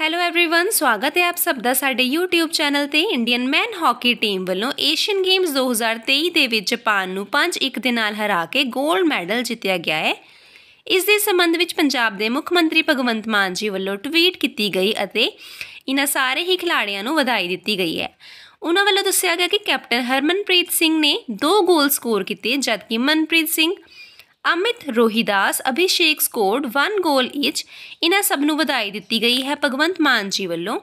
hello everyone ਸਵਾਗਤ ਹੈ ਆਪ ਸਭ ਦਾ ਸਾਡੇ YouTube ਚੈਨਲ ਤੇ ਇੰਡੀਅਨ ਮੈਨ ਹਾਕੀ ਟੀਮ ਵੱਲੋਂ ਏਸ਼ੀਅਨ ਗੇਮਸ 2023 ਦੇ ਵਿੱਚ ਜਾਪਾਨ ਨੂੰ 5-1 ਦੇ ਨਾਲ ਹਰਾ ਕੇ 골ਡ ਮੈਡਲ ਜਿੱਤਿਆ ਗਿਆ ਹੈ ਇਸ ਦੇ ਸੰਬੰਧ ਵਿੱਚ ਪੰਜਾਬ ਦੇ ਮੁੱਖ ਮੰਤਰੀ ਭਗਵੰਤ ਮਾਨ ਜੀ ਵੱਲੋਂ ਟਵੀਟ ਕੀਤੀ ਗਈ ਅਤੇ ਇਹਨਾਂ ਸਾਰੇ ਹੀ ਖਿਡਾਰੀਆਂ ਨੂੰ ਵਧਾਈ ਦਿੱਤੀ ਗਈ ਹੈ ਉਹਨਾਂ ਵੱਲੋਂ ਦੱਸਿਆ ਗਿਆ ਕਿ ਕੈਪਟਨ ਹਰਮਨਪ੍ਰੀਤ ਸਿੰਘ ਨੇ 2 ਗੋਲ ਸਕੋਰ ਕੀਤੇ ਜਦਕਿ Manpreet Singh Amit Rohidas Abhishek scored 1 goal each ਇਹਨਾਂ ਸਭ ਨੂੰ ਵਧਾਈ ਦਿੱਤੀ ਗਈ ਹੈ ਭਗਵੰਤ ਮਾਨ ਜੀ ਵੱਲੋਂ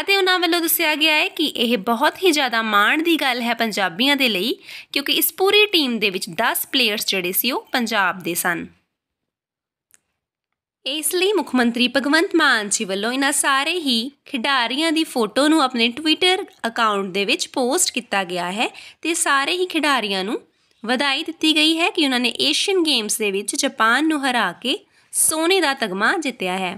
ਅਤੇ ਉਹਨਾਂ ਵੱਲੋਂ ਦੱਸਿਆ ਗਿਆ ਹੈ ਕਿ ਇਹ ਬਹੁਤ ਹੀ ਜ਼ਿਆਦਾ ਮਾਣ ਦੀ ਗੱਲ ਹੈ ਪੰਜਾਬੀਆਂ ਦੇ ਲਈ ਕਿਉਂਕਿ ਇਸ ਪੂਰੀ ਟੀਮ ਦੇ ਵਿੱਚ 10 ਪਲੇਅਰਸ ਜਿਹੜੇ ਸੀ ਉਹ ਪੰਜਾਬ ਦੇ ਸਨ ਇਸ ਲਈ ਮੁੱਖ ਮੰਤਰੀ ਭਗਵੰਤ ਮਾਨ ਜੀ ਵੱਲੋਂ ਇਹਨਾਂ ਸਾਰੇ ਹੀ ਖਿਡਾਰੀਆਂ ਦੀ ਫੋਟੋ ਨੂੰ ਆਪਣੇ ਟਵਿੱਟਰ ਅਕਾਊਂਟ ਦੇ ਵਿੱਚ ਪੋਸਟ ਕੀਤਾ ਗਿਆ ਹੈ ਤੇ ਸਾਰੇ ਹੀ ਖਿਡਾਰੀਆਂ ਨੂੰ ਵਧਾਈ ਦਿੱਤੀ ਗਈ ਹੈ ਕਿ ਉਹਨਾਂ ਨੇ ਏਸ਼ੀਅਨ ਗੇਮਸ ਦੇ ਵਿੱਚ ਜਾਪਾਨ ਨੂੰ ਹਰਾ ਕੇ ਸੋਨੇ ਦਾ ਤਗਮਾ ਜਿੱਤਿਆ ਹੈ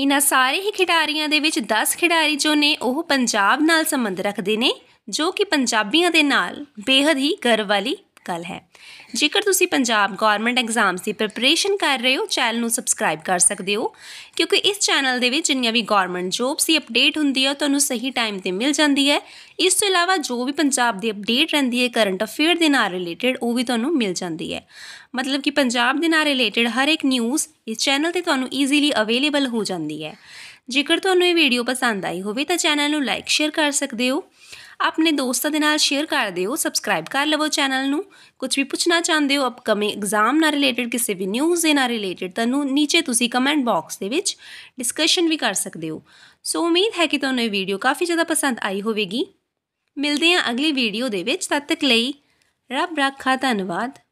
ਇਨ੍ਹਾਂ ਸਾਰੇ ਹੀ ਖਿਡਾਰੀਆਂ ਦੇ ਵਿੱਚ 10 ਖਿਡਾਰੀ ਜੋ ਨੇ ਉਹ ਪੰਜਾਬ ਨਾਲ ਸੰਬੰਧ ਰੱਖਦੇ ਨੇ ਜੋ ਕਿ ਪੰਜਾਬੀਆਂ ਦੇ ਨਾਲ ਬੇਹਦ ਹੀ ਗਰਵ ਵਾਲੀ ਗੱਲ ਹੈ ਜੇਕਰ ਤੁਸੀਂ ਪੰਜਾਬ ਗਵਰਨਮੈਂਟ ਐਗਜ਼ਾਮਸ ਦੀ ਪ੍ਰੈਪਰੇਸ਼ਨ ਕਰ ਰਹੇ ਹੋ ਚੈਨਲ ਨੂੰ ਸਬਸਕ੍ਰਾਈਬ ਕਰ ਸਕਦੇ ਹੋ ਕਿਉਂਕਿ ਇਸ ਚੈਨਲ ਦੇ ਵਿੱਚ ਜਿੰਨੀਆਂ ਵੀ ਗਵਰਨਮੈਂਟ ਜੋਬਸ ਦੀ ਅਪਡੇਟ ਹੁੰਦੀ ਹੈ ਤੁਹਾਨੂੰ ਸਹੀ ਟਾਈਮ ਤੇ ਮਿਲ ਜਾਂਦੀ ਹੈ ਇਸ ਤੋਂ ਇਲਾਵਾ ਜੋ ਵੀ ਪੰਜਾਬ ਦੀ ਅਪਡੇਟ ਰਹਿੰਦੀ ਹੈ ਕਰੰਟ ਅਫੇਅਰ ਦੇ ਨਾਲ ਰਿਲੇਟਡ ਉਹ ਵੀ ਤੁਹਾਨੂੰ ਮਿਲ ਜਾਂਦੀ ਹੈ ਮਤਲਬ ਕਿ ਪੰਜਾਬ ਦੇ ਨਾਲ ਰਿਲੇਟਡ ਹਰ ਇੱਕ ਨਿਊਜ਼ ਇਸ ਚੈਨਲ ਤੇ ਤੁਹਾਨੂੰ ਈਜ਼ੀਲੀ ਅਵੇਲੇਬਲ ਹੋ ਜਾਂਦੀ ਹੈ ਜੇਕਰ ਤੁਹਾਨੂੰ ਇਹ ਵੀਡੀਓ ਪਸੰਦ ਆਈ ਹੋਵੇ ਤਾਂ ਚੈਨਲ ਨੂੰ ਲਾਈਕ ਸ਼ੇਅਰ ਕਰ ਸਕਦੇ ਹੋ ਆਪਣੇ ਦੋਸਤਾਂ ਦੇ ਨਾਲ ਸ਼ੇਅਰ ਕਰ ਦਿਓ ਸਬਸਕ੍ਰਾਈਬ ਕਰ ਲਵੋ ਚੈਨਲ ਨੂੰ ਕੁਝ ਵੀ ਪੁੱਛਣਾ ਚਾਹੁੰਦੇ ਹੋ ਅਪਕਮਿੰਗ ਐਗਜ਼ਾਮ ਨਾਲ ਰਿਲੇਟਡ ਕਿਸੇ ਵੀ ਨਿਊਜ਼ ਦੇ ਨਾਲ ਰਿਲੇਟਡ ਤੁਹਾਨੂੰ ਨੀਚੇ ਤੁਸੀਂ ਕਮੈਂਟ ਬਾਕਸ ਦੇ ਵਿੱਚ ਡਿਸਕਸ਼ਨ ਵੀ ਕਰ ਸਕਦੇ ਹੋ ਸੋ ਉਮੀਦ ਹੈ ਕਿ ਤੁਹਾਨੂੰ ਇਹ ਵੀਡੀਓ ਕਾਫੀ ਜ਼ਿਆਦਾ ਪਸੰਦ ਆਈ ਹੋਵੇਗੀ ਮਿਲਦੇ ਹਾਂ ਅਗਲੀ ਵੀਡੀਓ ਦੇ ਵਿੱਚ ਤਦ ਤੱਕ ਲਈ ਰੱਬ ਰੱਖਾ ਧੰਨਵਾਦ